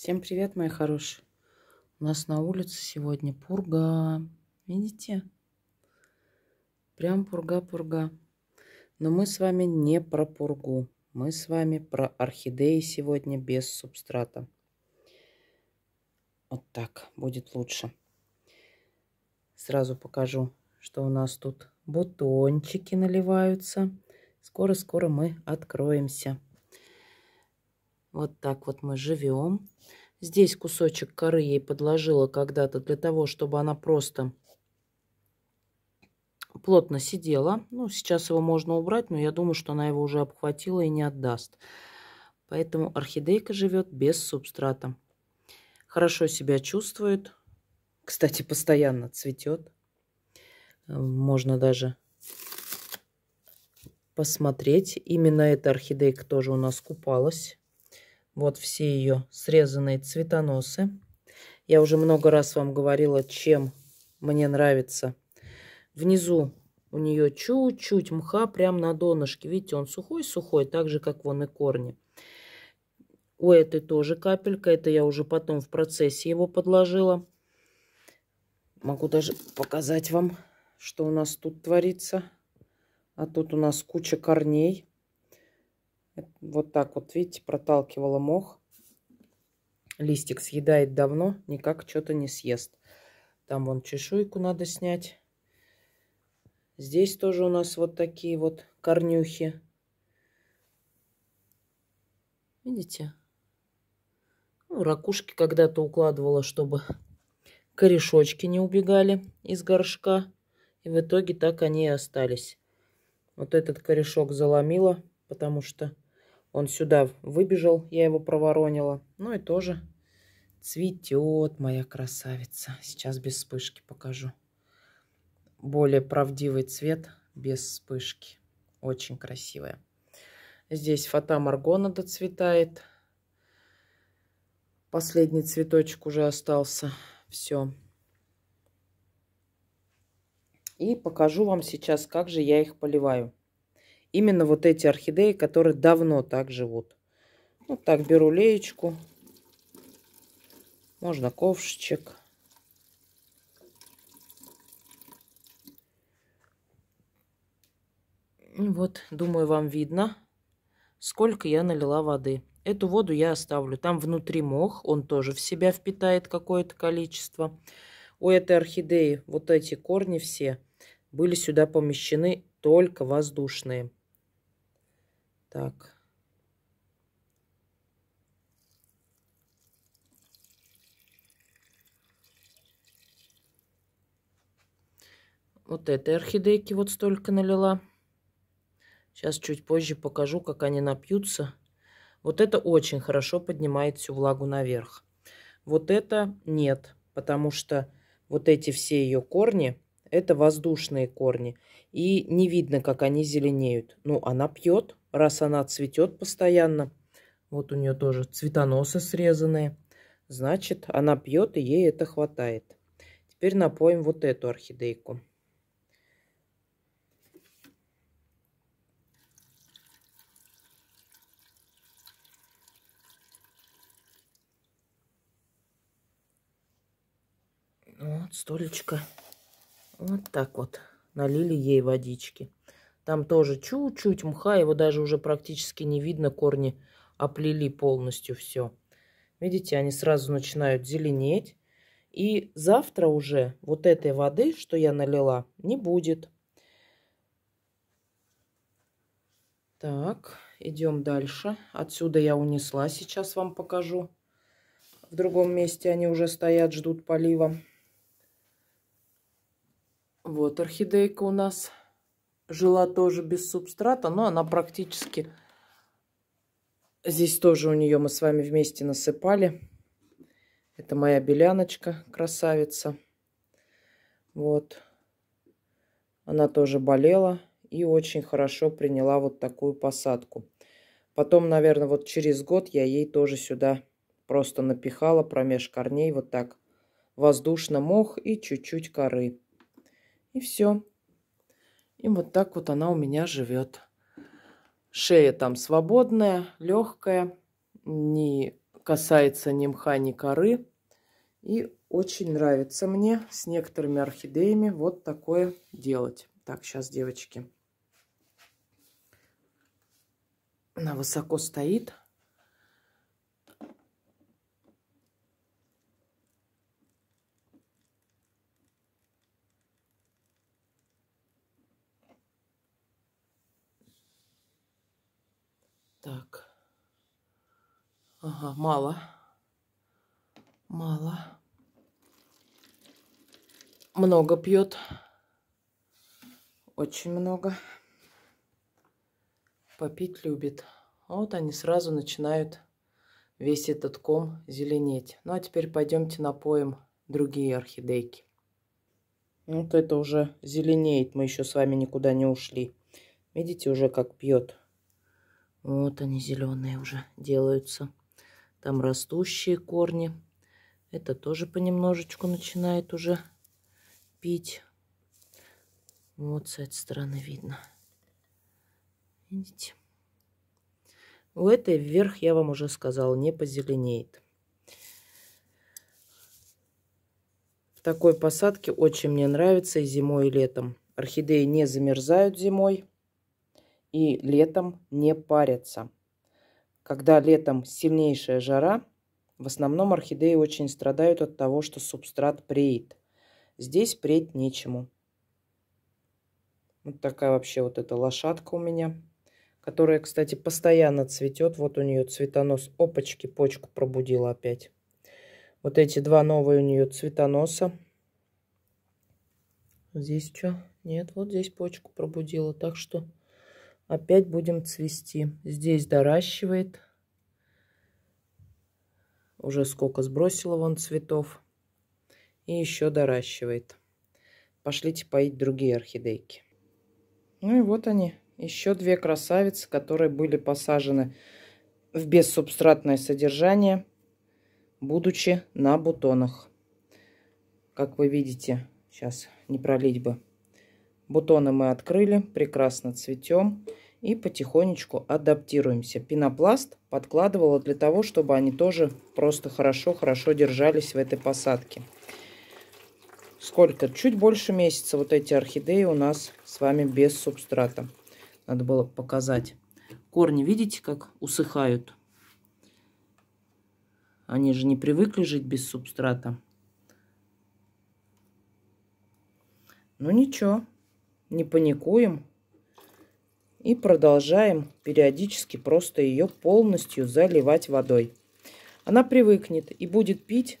Всем привет, мои хорошие. У нас на улице сегодня пурга. Видите? Прям пурга-пурга. Но мы с вами не про пургу. Мы с вами про орхидеи сегодня без субстрата. Вот так будет лучше. Сразу покажу, что у нас тут бутончики наливаются. Скоро-скоро мы откроемся. Вот так вот мы живем. Здесь кусочек коры ей подложила когда-то для того, чтобы она просто плотно сидела. Ну, сейчас его можно убрать, но я думаю, что она его уже обхватила и не отдаст. Поэтому орхидейка живет без субстрата. Хорошо себя чувствует. Кстати, постоянно цветет. Можно даже посмотреть. Именно эта орхидейка тоже у нас купалась. Вот все ее срезанные цветоносы. Я уже много раз вам говорила, чем мне нравится. Внизу у нее чуть-чуть мха прям на донышке. Видите, он сухой-сухой, так же, как вон и корни. У этой тоже капелька. Это я уже потом в процессе его подложила. Могу даже показать вам, что у нас тут творится. А тут у нас куча корней. Вот так вот, видите, проталкивала мох. Листик съедает давно, никак что-то не съест. Там вон чешуйку надо снять. Здесь тоже у нас вот такие вот корнюхи. Видите? Ну, ракушки когда-то укладывала, чтобы корешочки не убегали из горшка. И в итоге так они и остались. Вот этот корешок заломила, потому что он сюда выбежал, я его проворонила. Ну и тоже цветет моя красавица. Сейчас без вспышки покажу. Более правдивый цвет без вспышки. Очень красивая. Здесь фата Маргона доцветает. Последний цветочек уже остался. Все. И покажу вам сейчас, как же я их поливаю именно вот эти орхидеи, которые давно так живут. Вот ну, так беру леечку. Можно ковшичек. Ну вот, думаю, вам видно, сколько я налила воды. Эту воду я оставлю. Там внутри мох, он тоже в себя впитает какое-то количество. У этой орхидеи вот эти корни все были сюда помещены только воздушные. Так. Вот этой орхидейки вот столько налила. Сейчас чуть позже покажу, как они напьются. Вот это очень хорошо поднимает всю влагу наверх. Вот это нет, потому что вот эти все ее корни, это воздушные корни. И не видно, как они зеленеют. Ну, она пьет, раз она цветет постоянно. Вот у нее тоже цветоносы срезанные. Значит, она пьет, и ей это хватает. Теперь напоим вот эту орхидейку. Вот столечко. Вот так вот налили ей водички. Там тоже чуть-чуть мха, его даже уже практически не видно, корни оплели полностью все. Видите, они сразу начинают зеленеть. И завтра уже вот этой воды, что я налила, не будет. Так, идем дальше. Отсюда я унесла, сейчас вам покажу. В другом месте они уже стоят, ждут полива. Вот орхидейка у нас жила тоже без субстрата, но она практически... Здесь тоже у нее мы с вами вместе насыпали. Это моя беляночка, красавица. Вот. Она тоже болела и очень хорошо приняла вот такую посадку. Потом, наверное, вот через год я ей тоже сюда просто напихала промеж корней вот так воздушно мох и чуть-чуть коры. И все. И вот так вот она у меня живет. Шея там свободная, легкая, не касается ни мха, ни коры. И очень нравится мне с некоторыми орхидеями вот такое делать. Так, сейчас, девочки. Она высоко стоит. Так. Ага, мало. Мало. Много пьет. Очень много. Попить любит. Вот они сразу начинают весь этот ком зеленеть. Ну а теперь пойдемте напоим другие орхидейки. Ну, вот это уже зеленеет, мы еще с вами никуда не ушли. Видите, уже как пьет. Вот они зеленые уже делаются. Там растущие корни. Это тоже понемножечку начинает уже пить. Вот с этой стороны видно. Видите? У этой вверх, я вам уже сказала, не позеленеет. В такой посадке очень мне нравится и зимой, и летом. Орхидеи не замерзают зимой и летом не парятся. Когда летом сильнейшая жара, в основном орхидеи очень страдают от того, что субстрат преет. Здесь преть нечему. Вот такая вообще вот эта лошадка у меня, которая, кстати, постоянно цветет. Вот у нее цветонос. Опачки, почку пробудила опять. Вот эти два новые у нее цветоноса. Здесь что? Нет, вот здесь почку пробудила. Так что опять будем цвести. Здесь доращивает. Уже сколько сбросила вон цветов. И еще доращивает. Пошлите поить другие орхидейки. Ну и вот они. Еще две красавицы, которые были посажены в бессубстратное содержание, будучи на бутонах. Как вы видите, сейчас не пролить бы Бутоны мы открыли, прекрасно цветем и потихонечку адаптируемся. Пенопласт подкладывала для того, чтобы они тоже просто хорошо-хорошо держались в этой посадке. Сколько? Чуть больше месяца вот эти орхидеи у нас с вами без субстрата. Надо было показать. Корни, видите, как усыхают? Они же не привыкли жить без субстрата. Ну ничего, не паникуем и продолжаем периодически просто ее полностью заливать водой. Она привыкнет и будет пить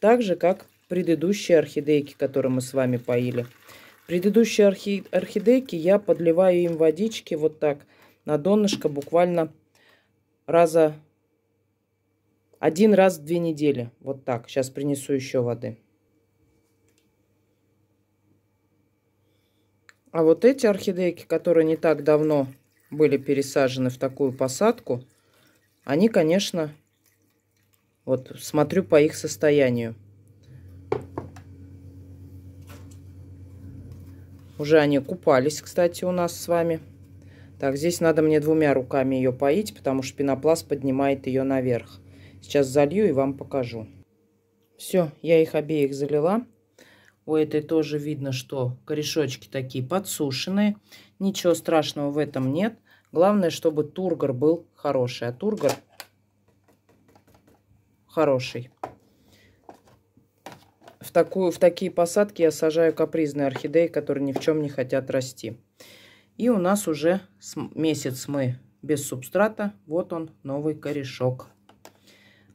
так же, как предыдущие орхидейки, которые мы с вами поили. Предыдущие орхи... орхидейки я подливаю им водички вот так на донышко буквально раза один раз в две недели. Вот так. Сейчас принесу еще воды. А вот эти орхидейки, которые не так давно были пересажены в такую посадку, они, конечно, вот смотрю по их состоянию. Уже они купались, кстати, у нас с вами. Так, здесь надо мне двумя руками ее поить, потому что пенопласт поднимает ее наверх. Сейчас залью и вам покажу. Все, я их обеих залила. У этой тоже видно, что корешочки такие подсушенные. Ничего страшного в этом нет. Главное, чтобы тургор был хороший. А тургор хороший. В, такую, в такие посадки я сажаю капризные орхидеи, которые ни в чем не хотят расти. И у нас уже месяц мы без субстрата. Вот он, новый корешок.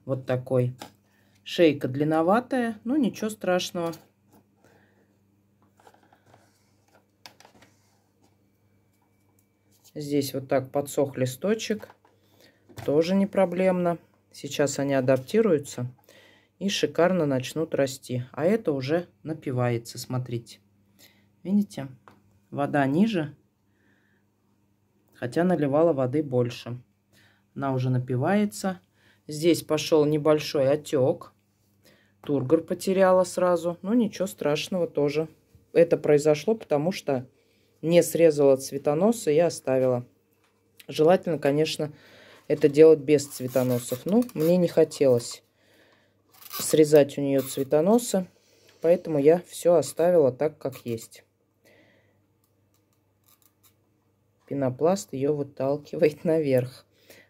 Вот такой. Шейка длинноватая, но ничего страшного. Здесь вот так подсох листочек. Тоже не проблемно. Сейчас они адаптируются и шикарно начнут расти. А это уже напивается, смотрите. Видите? Вода ниже, хотя наливала воды больше. Она уже напивается. Здесь пошел небольшой отек. Тургор потеряла сразу. Но ну, ничего страшного тоже. Это произошло, потому что не срезала цветоносы и оставила. Желательно, конечно, это делать без цветоносов. Но ну, мне не хотелось срезать у нее цветоносы, поэтому я все оставила так, как есть. Пенопласт ее выталкивает наверх.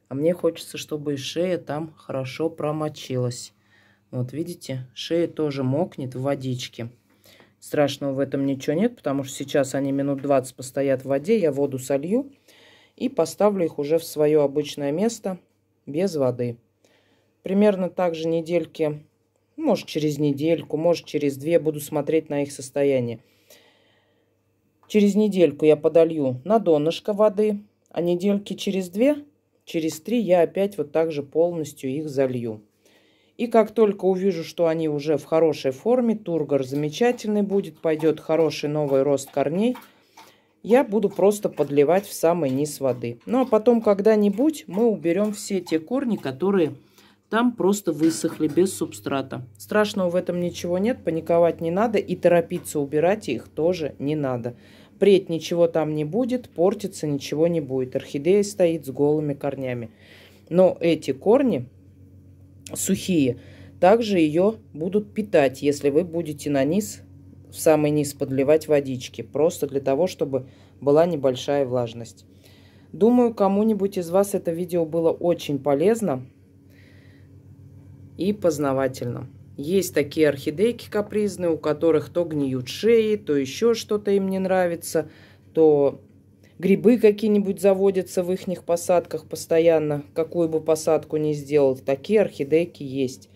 А мне хочется, чтобы и шея там хорошо промочилась. Вот видите, шея тоже мокнет в водичке. Страшного в этом ничего нет, потому что сейчас они минут 20 постоят в воде, я воду солью и поставлю их уже в свое обычное место без воды. Примерно так же недельки, может через недельку, может через две буду смотреть на их состояние. Через недельку я подолью на донышко воды, а недельки через две, через три я опять вот так же полностью их залью. И как только увижу, что они уже в хорошей форме, тургор замечательный будет, пойдет хороший новый рост корней, я буду просто подливать в самый низ воды. Ну а потом когда-нибудь мы уберем все те корни, которые там просто высохли без субстрата. Страшного в этом ничего нет, паниковать не надо и торопиться убирать их тоже не надо. Преть ничего там не будет, портиться ничего не будет. Орхидея стоит с голыми корнями. Но эти корни сухие, также ее будут питать, если вы будете на низ, в самый низ подливать водички, просто для того, чтобы была небольшая влажность. Думаю, кому-нибудь из вас это видео было очень полезно и познавательно. Есть такие орхидейки капризные, у которых то гниют шеи, то еще что-то им не нравится, то грибы какие-нибудь заводятся в ихних посадках постоянно, какую бы посадку ни сделал, такие орхидейки есть.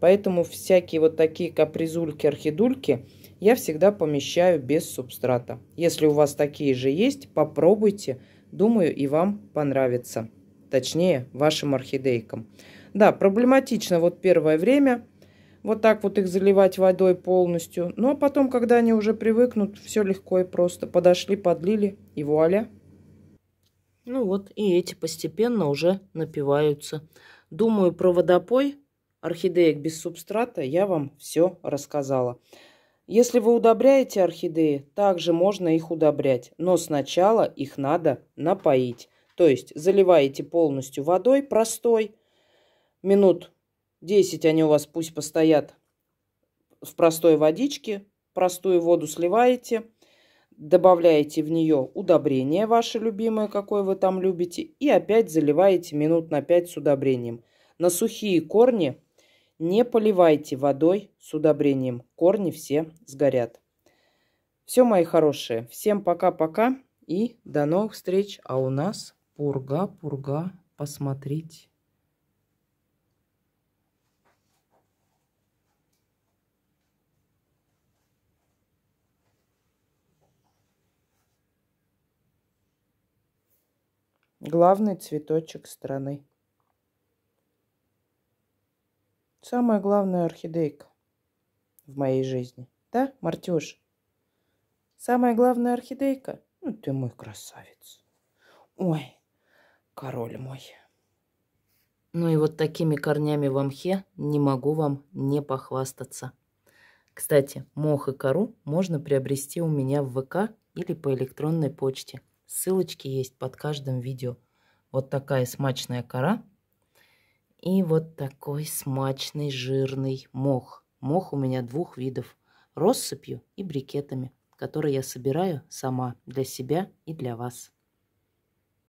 Поэтому всякие вот такие капризульки, орхидульки я всегда помещаю без субстрата. Если у вас такие же есть, попробуйте, думаю, и вам понравится. Точнее, вашим орхидейкам. Да, проблематично вот первое время – вот так вот их заливать водой полностью. Ну, а потом, когда они уже привыкнут, все легко и просто. Подошли, подлили и вуаля. Ну вот, и эти постепенно уже напиваются. Думаю, про водопой орхидеек без субстрата я вам все рассказала. Если вы удобряете орхидеи, также можно их удобрять, но сначала их надо напоить. То есть заливаете полностью водой простой, минут 10 они у вас пусть постоят в простой водичке. Простую воду сливаете, добавляете в нее удобрение ваше любимое, какое вы там любите, и опять заливаете минут на 5 с удобрением. На сухие корни не поливайте водой с удобрением, корни все сгорят. Все, мои хорошие, всем пока-пока и до новых встреч. А у нас пурга-пурга посмотреть. главный цветочек страны. Самая главная орхидейка в моей жизни. Да, Мартюш? Самая главная орхидейка? Ну, ты мой красавец. Ой, король мой. Ну и вот такими корнями в мхе не могу вам не похвастаться. Кстати, мох и кору можно приобрести у меня в ВК или по электронной почте – Ссылочки есть под каждым видео. Вот такая смачная кора и вот такой смачный жирный мох. Мох у меня двух видов – россыпью и брикетами, которые я собираю сама для себя и для вас.